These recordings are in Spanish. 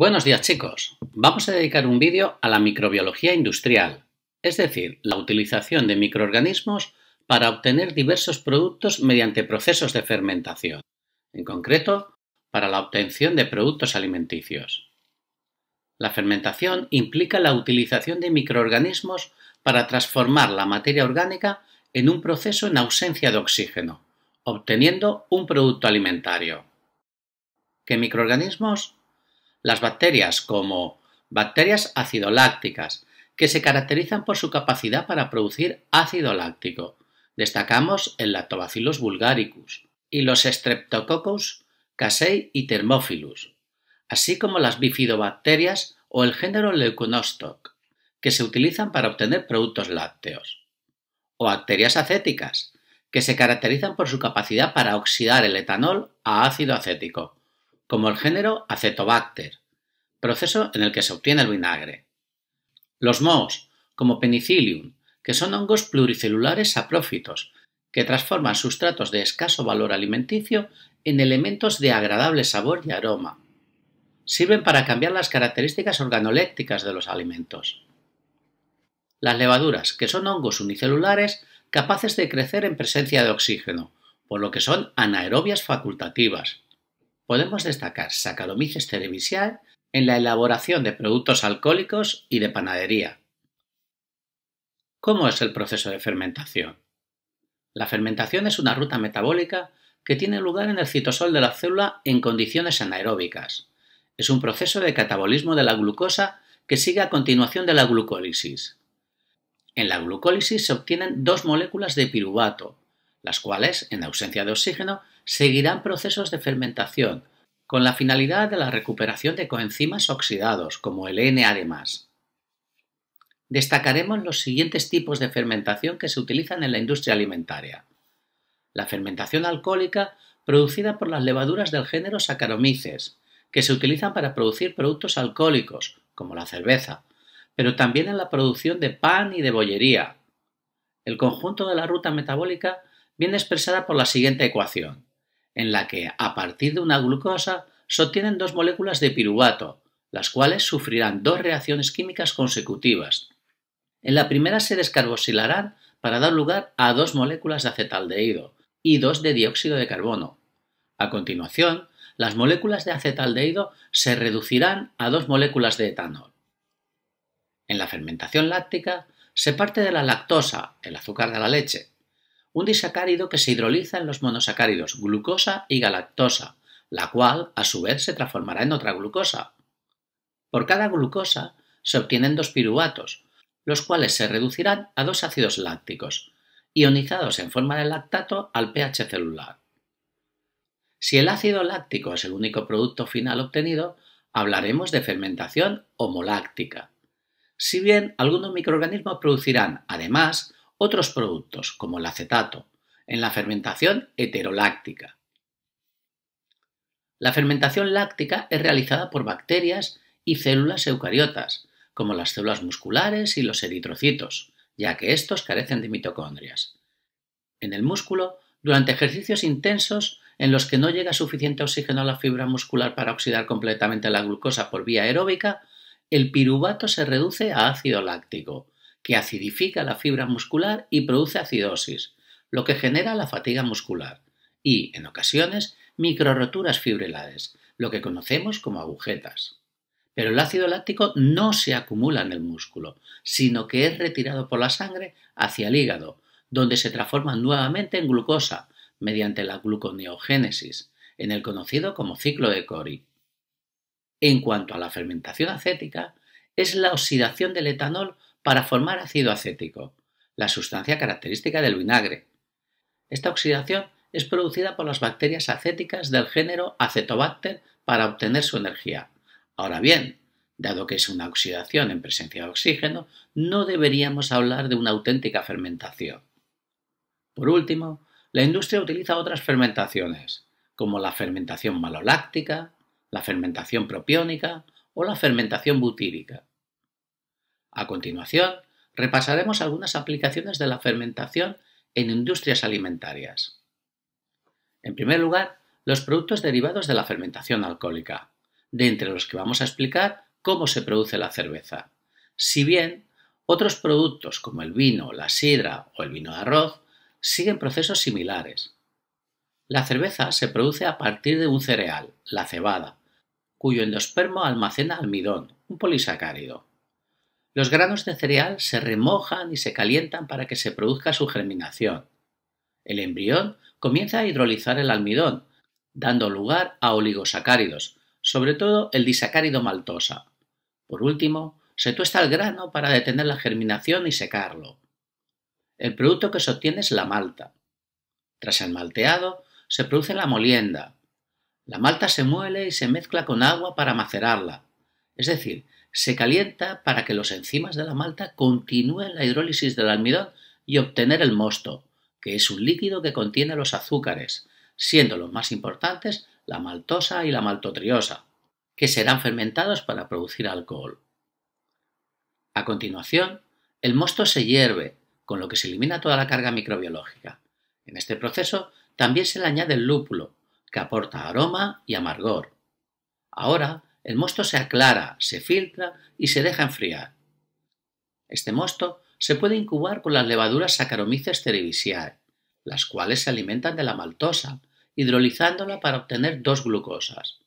Buenos días chicos, vamos a dedicar un vídeo a la microbiología industrial, es decir, la utilización de microorganismos para obtener diversos productos mediante procesos de fermentación, en concreto para la obtención de productos alimenticios. La fermentación implica la utilización de microorganismos para transformar la materia orgánica en un proceso en ausencia de oxígeno, obteniendo un producto alimentario. ¿Qué microorganismos? Las bacterias como bacterias acidolácticas, que se caracterizan por su capacidad para producir ácido láctico. Destacamos el Lactobacillus vulgaricus y los Streptococcus casei y Thermophilus, así como las bifidobacterias o el género Leuconostoc, que se utilizan para obtener productos lácteos, o bacterias acéticas, que se caracterizan por su capacidad para oxidar el etanol a ácido acético como el género Acetobacter, proceso en el que se obtiene el vinagre. Los mohos, como Penicillium, que son hongos pluricelulares saprófitos, que transforman sustratos de escaso valor alimenticio en elementos de agradable sabor y aroma. Sirven para cambiar las características organolépticas de los alimentos. Las levaduras, que son hongos unicelulares capaces de crecer en presencia de oxígeno, por lo que son anaerobias facultativas podemos destacar Saccharomyces cerevisiae en la elaboración de productos alcohólicos y de panadería. ¿Cómo es el proceso de fermentación? La fermentación es una ruta metabólica que tiene lugar en el citosol de la célula en condiciones anaeróbicas. Es un proceso de catabolismo de la glucosa que sigue a continuación de la glucólisis. En la glucólisis se obtienen dos moléculas de piruvato, las cuales, en ausencia de oxígeno, seguirán procesos de fermentación, con la finalidad de la recuperación de coenzimas oxidados, como el N además. Destacaremos los siguientes tipos de fermentación que se utilizan en la industria alimentaria. La fermentación alcohólica producida por las levaduras del género Saccharomyces, que se utilizan para producir productos alcohólicos, como la cerveza, pero también en la producción de pan y de bollería. El conjunto de la ruta metabólica viene expresada por la siguiente ecuación en la que, a partir de una glucosa, se obtienen dos moléculas de piruvato, las cuales sufrirán dos reacciones químicas consecutivas. En la primera se descarboxilarán para dar lugar a dos moléculas de acetaldehído y dos de dióxido de carbono. A continuación, las moléculas de acetaldehído se reducirán a dos moléculas de etanol. En la fermentación láctica se parte de la lactosa, el azúcar de la leche, un disacárido que se hidroliza en los monosacáridos glucosa y galactosa, la cual a su vez se transformará en otra glucosa. Por cada glucosa se obtienen dos piruatos, los cuales se reducirán a dos ácidos lácticos, ionizados en forma de lactato al pH celular. Si el ácido láctico es el único producto final obtenido, hablaremos de fermentación homoláctica. Si bien algunos microorganismos producirán, además, otros productos, como el acetato, en la fermentación heteroláctica. La fermentación láctica es realizada por bacterias y células eucariotas, como las células musculares y los eritrocitos, ya que estos carecen de mitocondrias. En el músculo, durante ejercicios intensos en los que no llega suficiente oxígeno a la fibra muscular para oxidar completamente la glucosa por vía aeróbica, el piruvato se reduce a ácido láctico, que acidifica la fibra muscular y produce acidosis, lo que genera la fatiga muscular y, en ocasiones, microroturas fibrilares, lo que conocemos como agujetas. Pero el ácido láctico no se acumula en el músculo, sino que es retirado por la sangre hacia el hígado, donde se transforma nuevamente en glucosa mediante la gluconeogénesis, en el conocido como ciclo de Cori. En cuanto a la fermentación acética, es la oxidación del etanol para formar ácido acético, la sustancia característica del vinagre. Esta oxidación es producida por las bacterias acéticas del género Acetobacter para obtener su energía. Ahora bien, dado que es una oxidación en presencia de oxígeno, no deberíamos hablar de una auténtica fermentación. Por último, la industria utiliza otras fermentaciones, como la fermentación maloláctica, la fermentación propiónica o la fermentación butírica. A continuación, repasaremos algunas aplicaciones de la fermentación en industrias alimentarias. En primer lugar, los productos derivados de la fermentación alcohólica, de entre los que vamos a explicar cómo se produce la cerveza. Si bien otros productos como el vino, la sidra o el vino de arroz siguen procesos similares. La cerveza se produce a partir de un cereal, la cebada, cuyo endospermo almacena almidón, un polisacárido. Los granos de cereal se remojan y se calientan para que se produzca su germinación. El embrión comienza a hidrolizar el almidón, dando lugar a oligosacáridos, sobre todo el disacárido maltosa. Por último, se tuesta el grano para detener la germinación y secarlo. El producto que se obtiene es la malta. Tras el malteado, se produce la molienda. La malta se muele y se mezcla con agua para macerarla, es decir, se calienta para que los enzimas de la malta continúen la hidrólisis del almidón y obtener el mosto, que es un líquido que contiene los azúcares, siendo los más importantes la maltosa y la maltotriosa, que serán fermentados para producir alcohol. A continuación, el mosto se hierve, con lo que se elimina toda la carga microbiológica. En este proceso también se le añade el lúpulo, que aporta aroma y amargor. Ahora el mosto se aclara, se filtra y se deja enfriar. Este mosto se puede incubar con las levaduras Saccharomyces cerevisiae, las cuales se alimentan de la maltosa, hidrolizándola para obtener dos glucosas.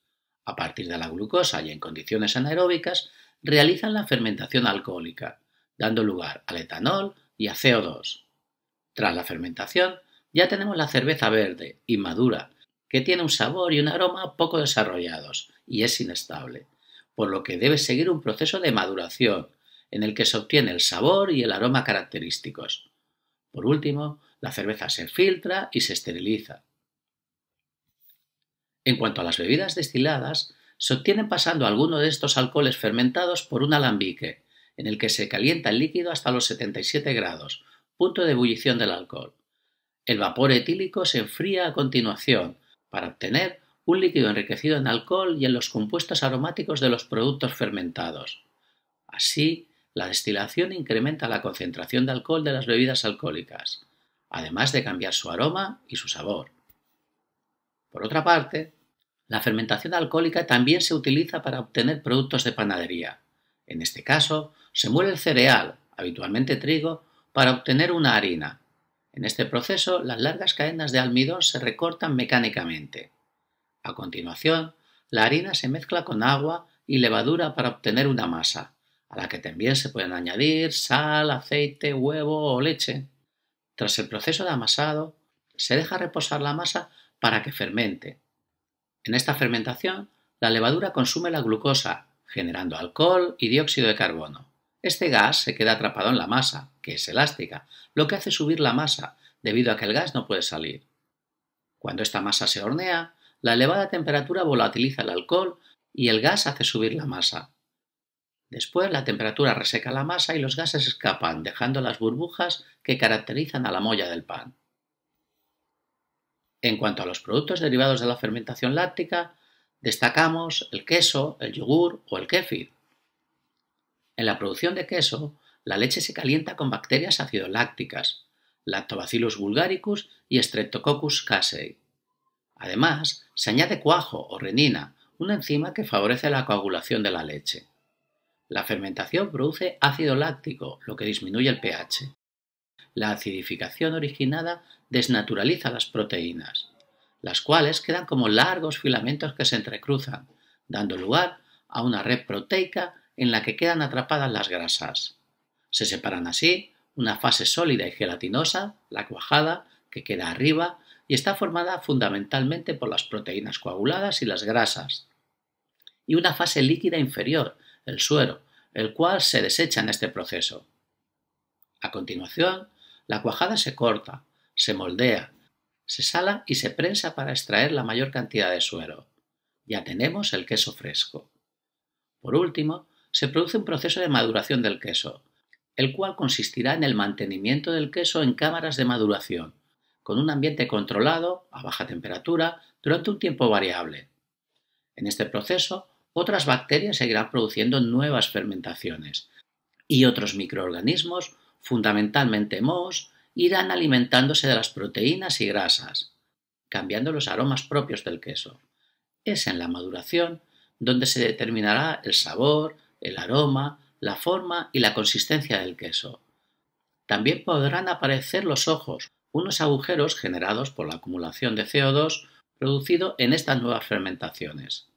A partir de la glucosa y en condiciones anaeróbicas, realizan la fermentación alcohólica, dando lugar al etanol y a CO2. Tras la fermentación, ya tenemos la cerveza verde, inmadura, que tiene un sabor y un aroma poco desarrollados y es inestable, por lo que debe seguir un proceso de maduración en el que se obtiene el sabor y el aroma característicos. Por último, la cerveza se filtra y se esteriliza. En cuanto a las bebidas destiladas, se obtienen pasando alguno de estos alcoholes fermentados por un alambique, en el que se calienta el líquido hasta los 77 grados, punto de ebullición del alcohol. El vapor etílico se enfría a continuación para obtener un líquido enriquecido en alcohol y en los compuestos aromáticos de los productos fermentados. Así, la destilación incrementa la concentración de alcohol de las bebidas alcohólicas, además de cambiar su aroma y su sabor. Por otra parte, la fermentación alcohólica también se utiliza para obtener productos de panadería. En este caso, se muere el cereal, habitualmente trigo, para obtener una harina, en este proceso, las largas cadenas de almidón se recortan mecánicamente. A continuación, la harina se mezcla con agua y levadura para obtener una masa, a la que también se pueden añadir sal, aceite, huevo o leche. Tras el proceso de amasado, se deja reposar la masa para que fermente. En esta fermentación, la levadura consume la glucosa, generando alcohol y dióxido de carbono. Este gas se queda atrapado en la masa, que es elástica, lo que hace subir la masa, debido a que el gas no puede salir. Cuando esta masa se hornea, la elevada temperatura volatiliza el alcohol y el gas hace subir la masa. Después la temperatura reseca la masa y los gases escapan, dejando las burbujas que caracterizan a la molla del pan. En cuanto a los productos derivados de la fermentación láctica, destacamos el queso, el yogur o el kéfir. En la producción de queso, la leche se calienta con bacterias ácido lácticas, Lactobacillus vulgaricus y Streptococcus casei. Además, se añade cuajo o renina, una enzima que favorece la coagulación de la leche. La fermentación produce ácido láctico, lo que disminuye el pH. La acidificación originada desnaturaliza las proteínas, las cuales quedan como largos filamentos que se entrecruzan, dando lugar a una red proteica en la que quedan atrapadas las grasas. Se separan así una fase sólida y gelatinosa, la cuajada, que queda arriba y está formada fundamentalmente por las proteínas coaguladas y las grasas, y una fase líquida inferior, el suero, el cual se desecha en este proceso. A continuación, la cuajada se corta, se moldea, se sala y se prensa para extraer la mayor cantidad de suero. Ya tenemos el queso fresco. Por último, se produce un proceso de maduración del queso, el cual consistirá en el mantenimiento del queso en cámaras de maduración, con un ambiente controlado, a baja temperatura, durante un tiempo variable. En este proceso, otras bacterias seguirán produciendo nuevas fermentaciones y otros microorganismos, fundamentalmente mohos, irán alimentándose de las proteínas y grasas, cambiando los aromas propios del queso. Es en la maduración donde se determinará el sabor, el aroma, la forma y la consistencia del queso. También podrán aparecer los ojos, unos agujeros generados por la acumulación de CO2 producido en estas nuevas fermentaciones.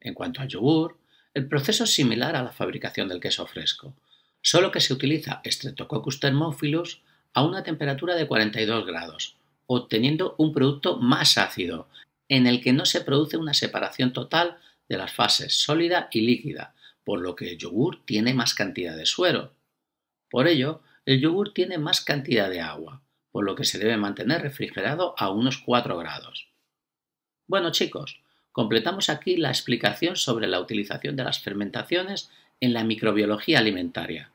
En cuanto al yogur, el proceso es similar a la fabricación del queso fresco, solo que se utiliza Streptococcus thermophilus a una temperatura de 42 grados, obteniendo un producto más ácido, en el que no se produce una separación total de las fases sólida y líquida, por lo que el yogur tiene más cantidad de suero. Por ello, el yogur tiene más cantidad de agua, por lo que se debe mantener refrigerado a unos 4 grados. Bueno chicos, completamos aquí la explicación sobre la utilización de las fermentaciones en la microbiología alimentaria.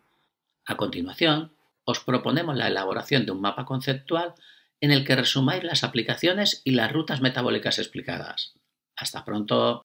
A continuación, os proponemos la elaboración de un mapa conceptual en el que resumáis las aplicaciones y las rutas metabólicas explicadas. Hasta pronto.